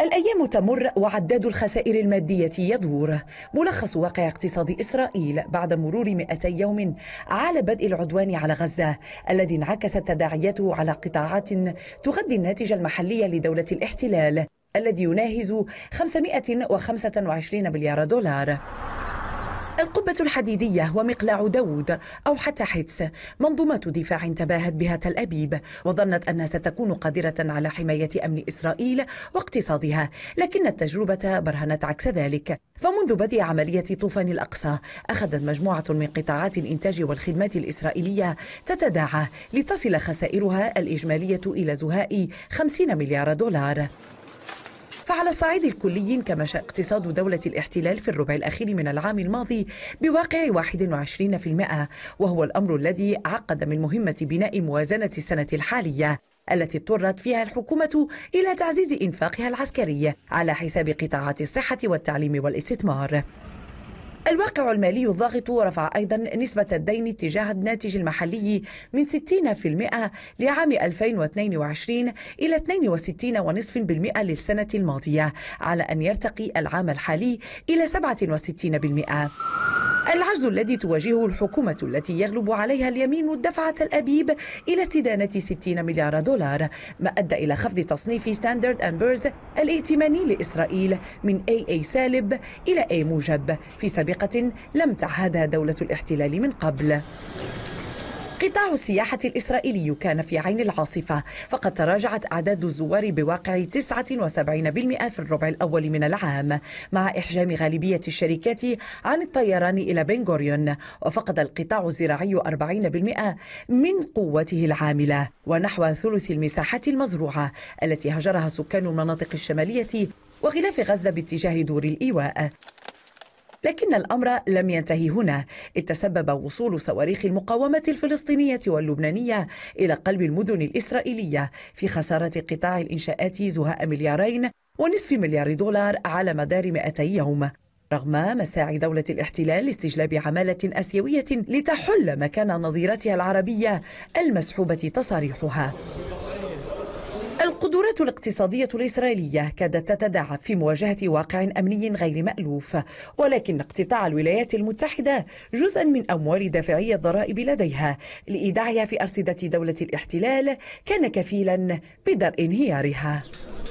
الأيام تمر وعداد الخسائر المادية يدور ملخص واقع اقتصاد إسرائيل بعد مرور 200 يوم على بدء العدوان على غزة الذي انعكست تداعياته على قطاعات تغذي الناتج المحلي لدولة الاحتلال الذي يناهز 525 مليار دولار القبة الحديدية ومقلع داود أو حتى حدس منظومات دفاع تباهت بها تل أبيب وظنت أنها ستكون قادرة على حماية أمن إسرائيل واقتصادها لكن التجربة برهنت عكس ذلك فمنذ بدء عملية طوفان الأقصى أخذت مجموعة من قطاعات الإنتاج والخدمات الإسرائيلية تتداعى لتصل خسائرها الإجمالية إلى زهاء 50 مليار دولار فعلى صعيد الكلي كما شاء اقتصاد دولة الاحتلال في الربع الأخير من العام الماضي بواقع 21% وهو الأمر الذي عقد من مهمة بناء موازنة السنة الحالية التي اضطرت فيها الحكومة إلى تعزيز إنفاقها العسكري على حساب قطاعات الصحة والتعليم والاستثمار الواقع المالي الضاغط رفع أيضا نسبة الدين تجاه الناتج المحلي من 60% لعام 2022 إلى 62.5% للسنة الماضية على أن يرتقي العام الحالي إلى 67% العجز الذي تواجهه الحكومة التي يغلب عليها اليمين الدفعة الأبيب إلى استدانة 60 مليار دولار ما أدى إلى خفض تصنيف ستاندرد أمبرز الائتماني لإسرائيل من AA سالب إلى A موجب في سابقة لم تعهدها دولة الاحتلال من قبل قطاع السياحة الإسرائيلي كان في عين العاصفة فقد تراجعت أعداد الزوار بواقع 79% في الربع الأول من العام مع إحجام غالبية الشركات عن الطيران إلى بنغوريون وفقد القطاع الزراعي 40% من قوته العاملة ونحو ثلث المساحات المزروعة التي هجرها سكان المناطق الشمالية وغلاف غزة باتجاه دور الإيواء لكن الأمر لم ينتهي هنا إذ تسبب وصول صواريخ المقاومة الفلسطينية واللبنانية إلى قلب المدن الإسرائيلية في خسارة قطاع الإنشاءات زهاء مليارين ونصف مليار دولار على مدار 200 يوم رغم مساعي دولة الاحتلال لاستجلاب عمالة آسيوية لتحل مكان نظيرتها العربية المسحوبة تصاريحها القدرات الاقتصادية الإسرائيلية كادت تتداعى في مواجهة واقع أمني غير مألوف ولكن اقتطاع الولايات المتحدة جزءا من أموال دافعي الضرائب لديها لإيداعها في أرصدة دولة الاحتلال كان كفيلا بدرء انهيارها